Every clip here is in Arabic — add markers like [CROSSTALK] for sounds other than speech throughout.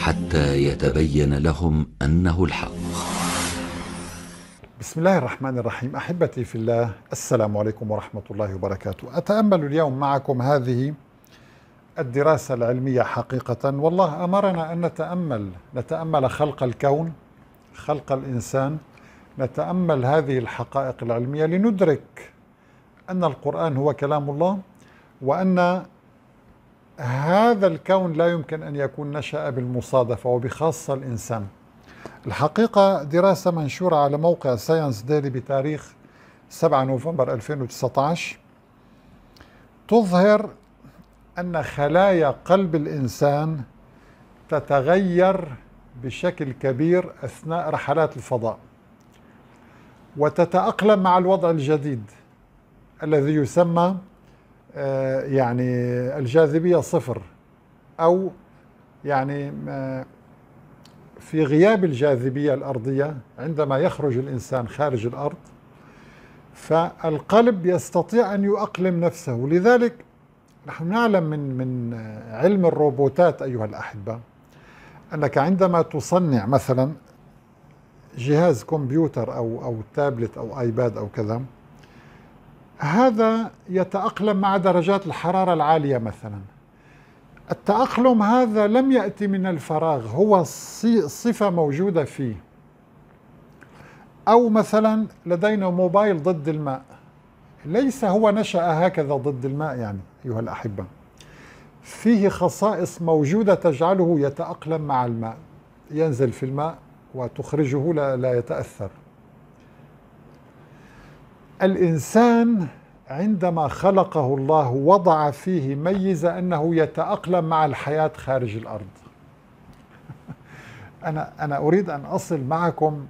حتى يتبين لهم انه الحق. بسم الله الرحمن الرحيم، احبتي في الله، السلام عليكم ورحمه الله وبركاته. اتامل اليوم معكم هذه الدراسه العلميه حقيقه، والله امرنا ان نتامل، نتامل خلق الكون، خلق الانسان، نتامل هذه الحقائق العلميه لندرك ان القران هو كلام الله وان هذا الكون لا يمكن أن يكون نشأ بالمصادفة وبخاصة الإنسان الحقيقة دراسة منشورة على موقع ساينس ديلي بتاريخ 7 نوفمبر 2019 تظهر أن خلايا قلب الإنسان تتغير بشكل كبير أثناء رحلات الفضاء وتتأقلم مع الوضع الجديد الذي يسمى آه، يعني الجاذبية صفر أو يعني آه، في غياب الجاذبية الأرضية عندما يخرج الإنسان خارج الأرض فالقلب يستطيع أن يؤقلم نفسه لذلك نحن نعلم من من علم الروبوتات أيها الأحبة أنك عندما تصنع مثلا جهاز كمبيوتر أو أو تابلت أو آيباد أو كذا هذا يتأقلم مع درجات الحرارة العالية مثلا التأقلم هذا لم يأتي من الفراغ هو صفة موجودة فيه أو مثلا لدينا موبايل ضد الماء ليس هو نشأ هكذا ضد الماء يعني أيها الأحبة فيه خصائص موجودة تجعله يتأقلم مع الماء ينزل في الماء وتخرجه لا, يتأثر الإنسان عندما خلقه الله وضع فيه ميزة أنه يتأقلم مع الحياة خارج الأرض [LAUGHS] أنا, أنا أريد أن أصل معكم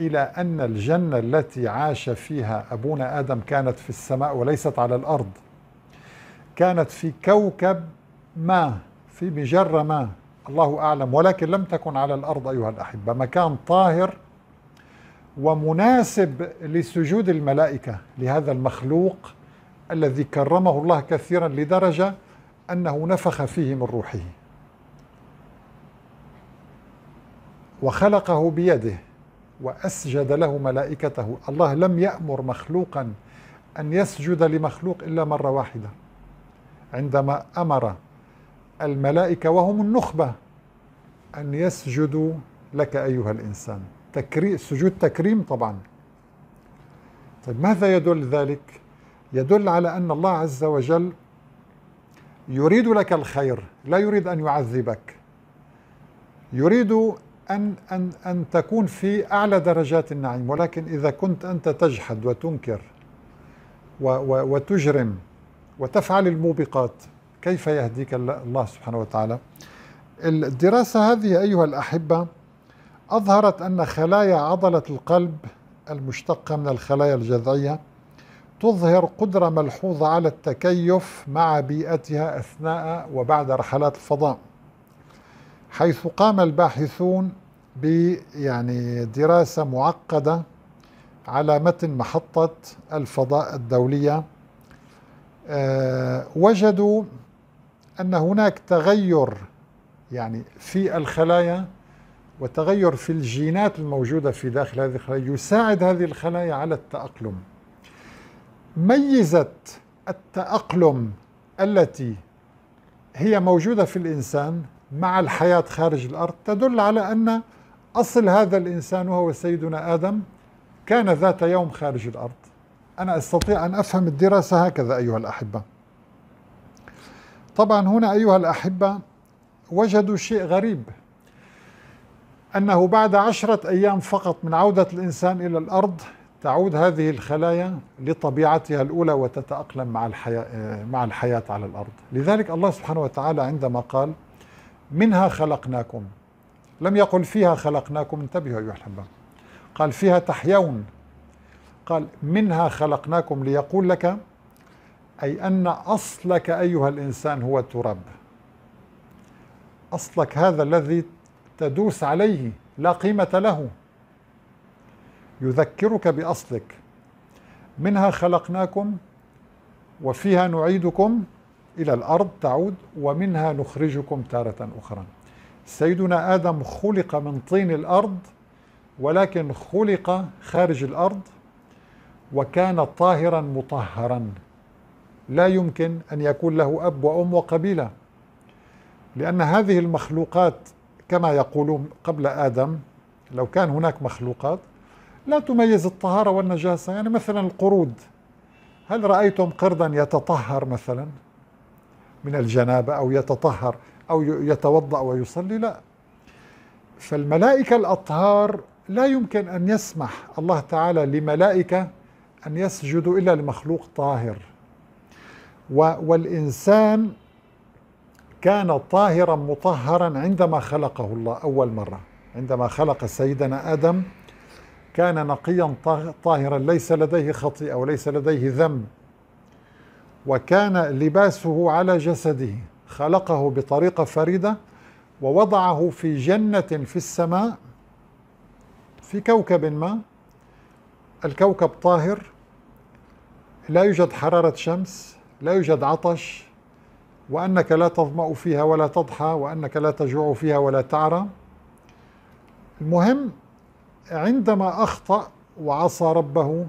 إلى أن الجنة التي عاش فيها أبونا آدم كانت في السماء وليست على الأرض كانت في كوكب ما في مجرة ما الله أعلم ولكن لم تكن على الأرض أيها الأحبة مكان طاهر ومناسب لسجود الملائكة لهذا المخلوق الذي كرمه الله كثيرا لدرجة أنه نفخ فيه من روحه وخلقه بيده وأسجد له ملائكته الله لم يأمر مخلوقا أن يسجد لمخلوق إلا مرة واحدة عندما أمر الملائكة وهم النخبة أن يسجدوا لك أيها الإنسان تكريم سجود تكريم طبعا طيب ماذا يدل ذلك يدل على أن الله عز وجل يريد لك الخير لا يريد أن يعذبك يريد أن, أن, أن تكون في أعلى درجات النعيم ولكن إذا كنت أنت تجحد وتنكر و و وتجرم وتفعل الموبقات كيف يهديك الله سبحانه وتعالى الدراسة هذه أيها الأحبة أظهرت أن خلايا عضلة القلب المشتقة من الخلايا الجذعية تظهر قدرة ملحوظة على التكيف مع بيئتها أثناء وبعد رحلات الفضاء حيث قام الباحثون ب يعني دراسة معقدة على متن محطة الفضاء الدولية أه وجدوا أن هناك تغير يعني في الخلايا وتغير في الجينات الموجودة في داخل هذه الخلايا يساعد هذه الخلايا على التأقلم ميزة التأقلم التي هي موجودة في الإنسان مع الحياة خارج الأرض تدل على أن أصل هذا الإنسان وهو سيدنا آدم كان ذات يوم خارج الأرض أنا أستطيع أن أفهم الدراسة هكذا أيها الأحبة طبعا هنا أيها الأحبة وجدوا شيء غريب أنه بعد عشرة أيام فقط من عودة الإنسان إلى الأرض تعود هذه الخلايا لطبيعتها الأولى وتتأقلم مع الحياة, مع الحياة على الأرض لذلك الله سبحانه وتعالى عندما قال منها خلقناكم لم يقل فيها خلقناكم انتبهوا أيها الأحبة قال فيها تحيون قال منها خلقناكم ليقول لك أي أن أصلك أيها الإنسان هو التراب أصلك هذا الذي تدوس عليه لا قيمة له يذكرك بأصلك منها خلقناكم وفيها نعيدكم إلى الأرض تعود ومنها نخرجكم تارة أخرى سيدنا آدم خلق من طين الأرض ولكن خلق خارج الأرض وكان طاهرا مطهرا لا يمكن أن يكون له أب وأم وقبيلة لأن هذه المخلوقات كما يقولون قبل آدم لو كان هناك مخلوقات لا تميز الطهارة والنجاسة يعني مثلا القرود هل رأيتم قردا يتطهر مثلا من الجنابة أو يتطهر أو يتوضأ ويصلي لا فالملائكة الأطهار لا يمكن أن يسمح الله تعالى لملائكة أن يسجدوا إلا لمخلوق طاهر والإنسان كان طاهرا مطهرا عندما خلقه الله أول مرة عندما خلق سيدنا آدم كان نقيا طاهرا ليس لديه خطيئة وليس لديه ذنب وكان لباسه على جسده خلقه بطريقة فريدة ووضعه في جنة في السماء في كوكب ما الكوكب طاهر لا يوجد حرارة شمس لا يوجد عطش وأنك لا تظمأ فيها ولا تضحى وأنك لا تجوع فيها ولا تعرى المهم عندما أخطأ وعصى ربه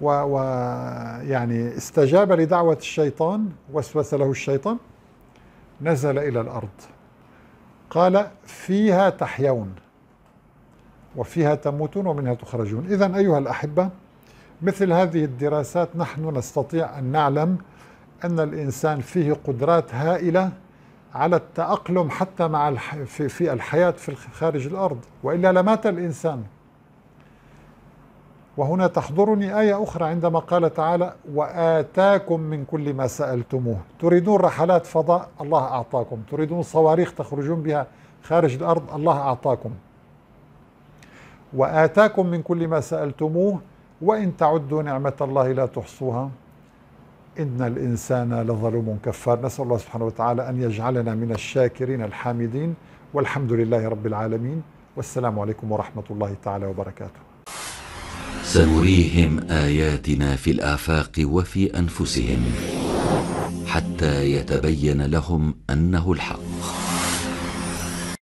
ويعني و... يعني استجاب لدعوة الشيطان وسوس له الشيطان نزل إلى الأرض قال فيها تحيون وفيها تموتون ومنها تخرجون إذا أيها الأحبة مثل هذه الدراسات نحن نستطيع أن نعلم أن الإنسان فيه قدرات هائلة على التأقلم حتى مع الح... في... في الحياة في خارج الأرض وإلا لمات الإنسان وهنا تحضرني آية أخرى عندما قال تعالى وآتاكم من كل ما سألتموه تريدون رحلات فضاء الله أعطاكم تريدون صواريخ تخرجون بها خارج الأرض الله أعطاكم وآتاكم من كل ما سألتموه وإن تعدوا نعمة الله لا تحصوها إن الإنسان لظلوم كفار نسأل الله سبحانه وتعالى أن يجعلنا من الشاكرين الحامدين والحمد لله رب العالمين والسلام عليكم ورحمة الله تعالى وبركاته سنريهم آياتنا في الآفاق وفي أنفسهم حتى يتبين لهم أنه الحق